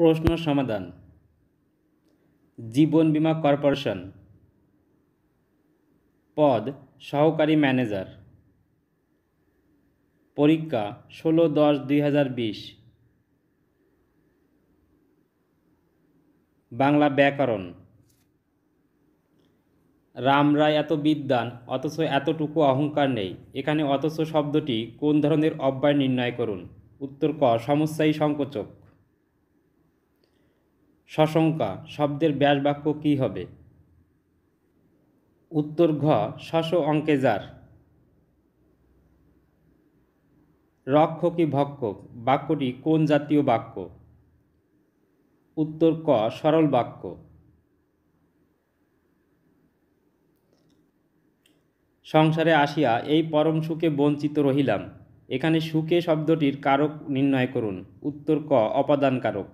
প্রশ্ন সমাধান জীবন বিমা কর্পোরেশন পদ সহকারী ম্যানেজার পরীক্ষা ষোলো দশ দুই হাজার বিশ বাংলা ব্যাকরণ রাম রায় এত বিদ্যান অথচ এতটুকু অহংকার নেই এখানে অথচ শব্দটি কোন ধরনের অব্যয় নির্ণয় করুন উত্তর ক সমস্যায় সংকোচক সশঙ্কা শব্দের ব্যাস বাক্য কি হবে উত্তর ঘ শশ অঙ্কে যার কি ভক্ষক বাক্যটি কোন জাতীয় বাক্য উত্তর ক সরল বাক্য সংসারে আসিয়া এই পরম সুখে বঞ্চিত রহিলাম এখানে সুখে শব্দটির কারক নির্ণয় করুন উত্তর ক অপাদান কারক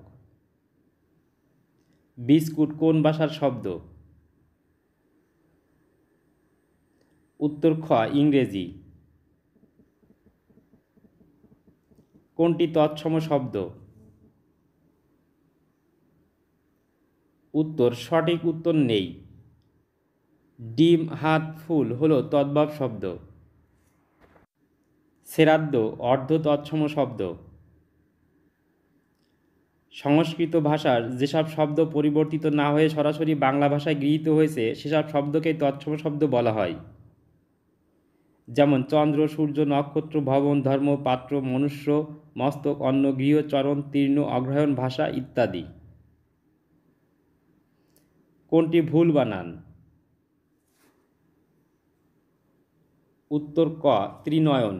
বিস্কুট কোন ভাষার শব্দ উত্তর খ ইংরেজি কোনটি তৎসম শব্দ উত্তর সঠিক উত্তর নেই ডিম হাত ফুল হলো তদ্ভব শব্দ সেরাদ্দ অর্ধ তৎসম শব্দ সংস্কৃত ভাষার যেসব শব্দ পরিবর্তিত না হয়ে সরাসরি বাংলা ভাষায় গৃহীত হয়েছে সেসব শব্দকেই তৎসম শব্দ বলা হয় যেমন চন্দ্র সূর্য নক্ষত্র ভবন ধর্ম পাত্র মনুষ্য মস্তক অন্ন গৃহ চরণ তীর্ণ অগ্রহায়ণ ভাষা ইত্যাদি কোনটি ভুল বানান উত্তর ক ত্রিনয়ন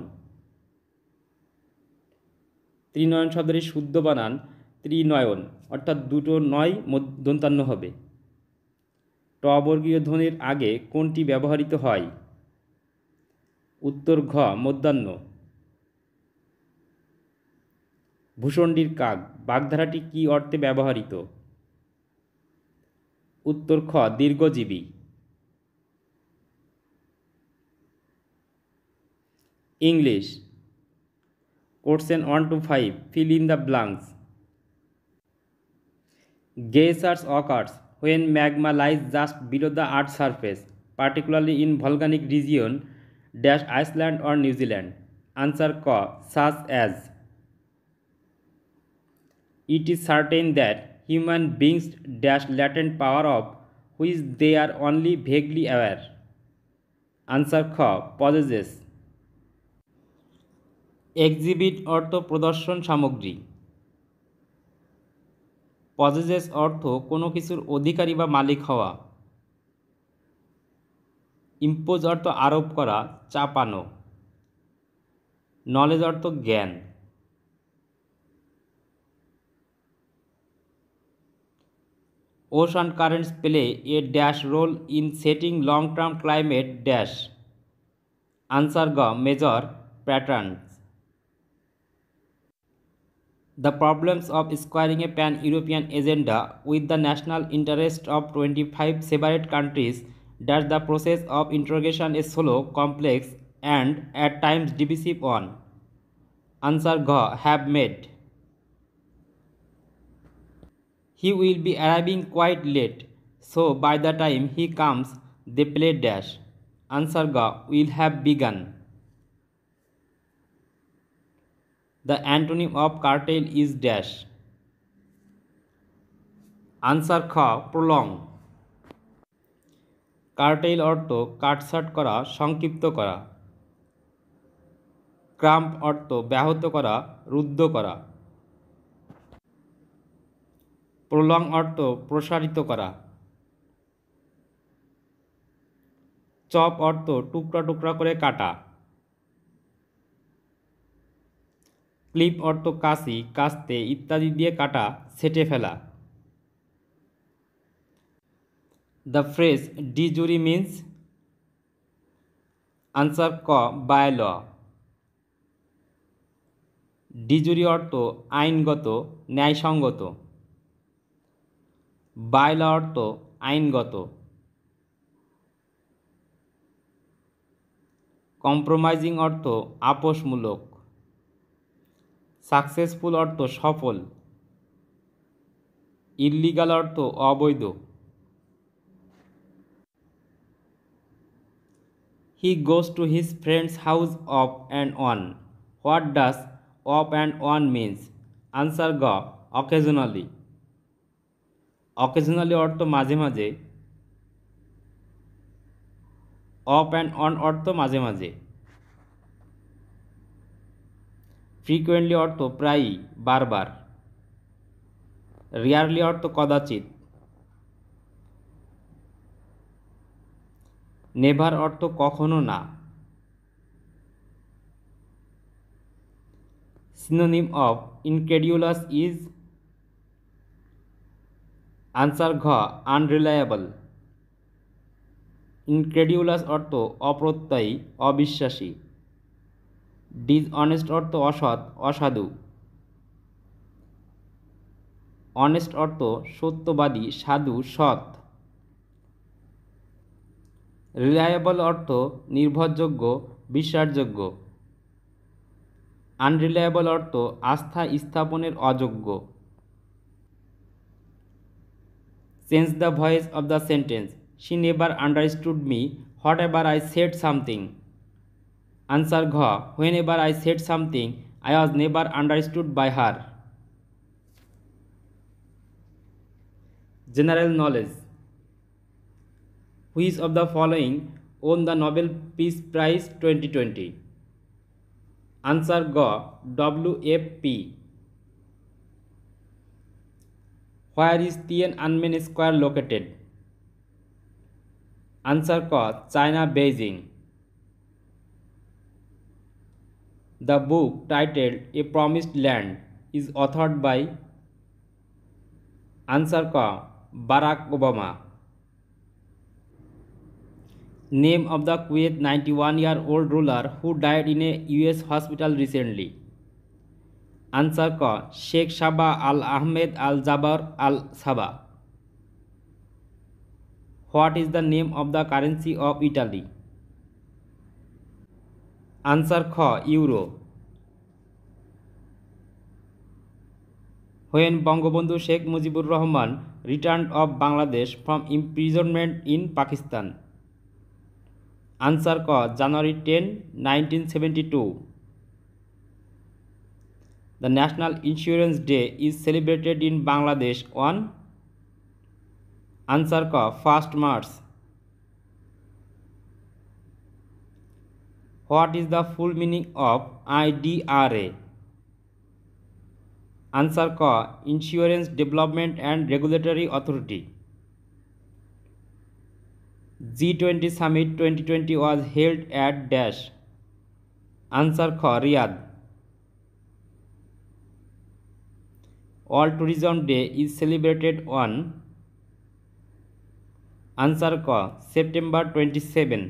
ত্রিনয়ন শব্দটি শুদ্ধ বানান ত্রিনয়ন অর্থাৎ দুটো নয় দন্তান্ন হবে টবর্গীয় ধ্বনির আগে কোনটি ব্যবহৃত হয় উত্তর ঘ মধ্যাহ্ন ভূষণ্ডির কাক বাগধারাটি কি অর্থে ব্যবহৃত উত্তর খ দীর্ঘজীবী ইংলিশ কোর্সেন one two five fill in the blanks geysers occurs when magma lies just below the earth surface particularly in volcanic region dash Iceland or New Zealand answer ক সাস as it is certain that human beings dash latent power of which they are only vaguely aware answer খ possesses exhibit অর্থ প্রদর্শন সামগ্রী পজেজেস অর্থ কোনো কিছুর অধিকারী বা মালিক হওয়া ইম্পোজ অর্থ আরোপ করা চাপানো নলেজ অর্থ জ্ঞান ocean currents play a dash role in setting long term climate dash answer গ major patterns the problems of squaring a pan-European agenda with the national interest of 25 separate countries that the process of integration is slow, complex and at times divisive on. Answer Gha have made. He will be arriving quite late, so by the time he comes, they play dash. Answer Gha will have begun. The antonym of curtail is dash answer খ prolong curtail অর্থ কাটছাট করা সংক্ষিপ্ত করা cramp অর্থ ব্যাহত করা রুদ্ধ করা প্রলং অর্থ প্রসারিত করা চপ অর্থ টুকরা টুকরা করে কাটা ক্লিপ অর্থ কাশি কাস্তে ইত্যাদি দিয়ে কাটা সেটে ফেলা the phrase de jure means answer ক বায় ল ডিজুরি অর্থ আইনগত ন্যায়সঙ্গত ল অর্থ আইনগত কম্প্রোমাইজিং অর্থ আপোষমূলক সাকসেসফুল অর্থ সফল ইল্লিগাল অর্থ অবৈধ he goes to his friends house off and on what does off and on means answer গ অকেজনালি অকেজনালি অর্থ মাঝে মাঝে অফ অ্যান্ড অন অর্থ মাঝে মাঝে ফ্রিকোয়েন্টলি অর্থ প্রায়ই বারবার রিয়ারলি অর্থ কদাচিৎ নেভার অর্থ কখনো না synonym of incredulous is answer ঘ আনরিলায়াবল ইনক্রেডিউলাস অর্থ অপ্রত্যয়ী অবিশ্বাসী ডিসঅনেস্ট অর্থ অসৎ অসাধু অনেস্ট অর্থ সত্যবাদী সাধু সৎ রিলায়েবল অর্থ নির্ভরযোগ্য বিশ্বাসযোগ্য আনরিলায়েবল অর্থ আস্থা স্থাপনের অযোগ্য change the voice of the sentence she never understood me whatever I said something answer घ whenever I said something I was never understood by her general knowledge which of the following won the Nobel Peace Prize 2020? Answer G. WFP. Where is Tiananmen Square located? Answer K. China, Beijing. The book titled A Promised Land is authored by Answer Ka Barack Obama. Name of the Kuwait 91 year old ruler who died in a US hospital recently. Answer Ka Sheikh Shaba Al Ahmed Al Jabbar Al Saba. What is the name of the currency of Italy? Answer খ euro when Bangabandhu Sheikh Mujibur Rahman return of Bangladesh from imprisonment in Pakistan answer ক January ten nineteen seventy two the national insurance day is celebrated in Bangladesh on answer ক first March What is the full meaning of IDRA? Answer K. Insurance Development and Regulatory Authority. G20 Summit 2020 was held at dash. Answer K. Riyadh. World Tourism Day is celebrated on. Answer K. September 27.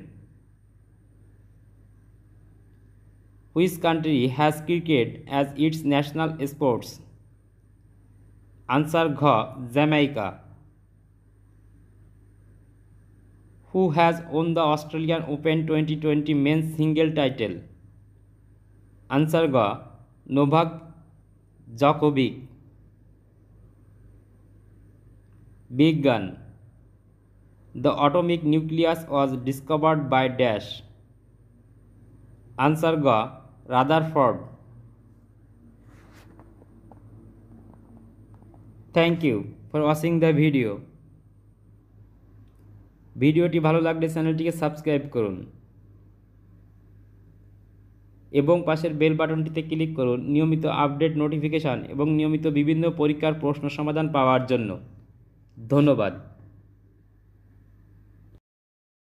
Which country has cricket as its national sports? Answer Gh Jamaica. Who has won the Australian Open 2020 men's single title? Answer Gh Novak Djokovic. Began. The atomic nucleus was discovered by Dash. Answer G. Rutherford thank you for watching the video ভিডিওটি ভালো লাগলে চ্যানেলটিকে subscribe করুন এবং পাশের bell বাটনটিতে click করুন নিয়মিত update notification এবং নিয়মিত বিভিন্ন পরীক্ষার প্রশ্ন সমাধান পাওয়ার জন্য ধন্যবাদ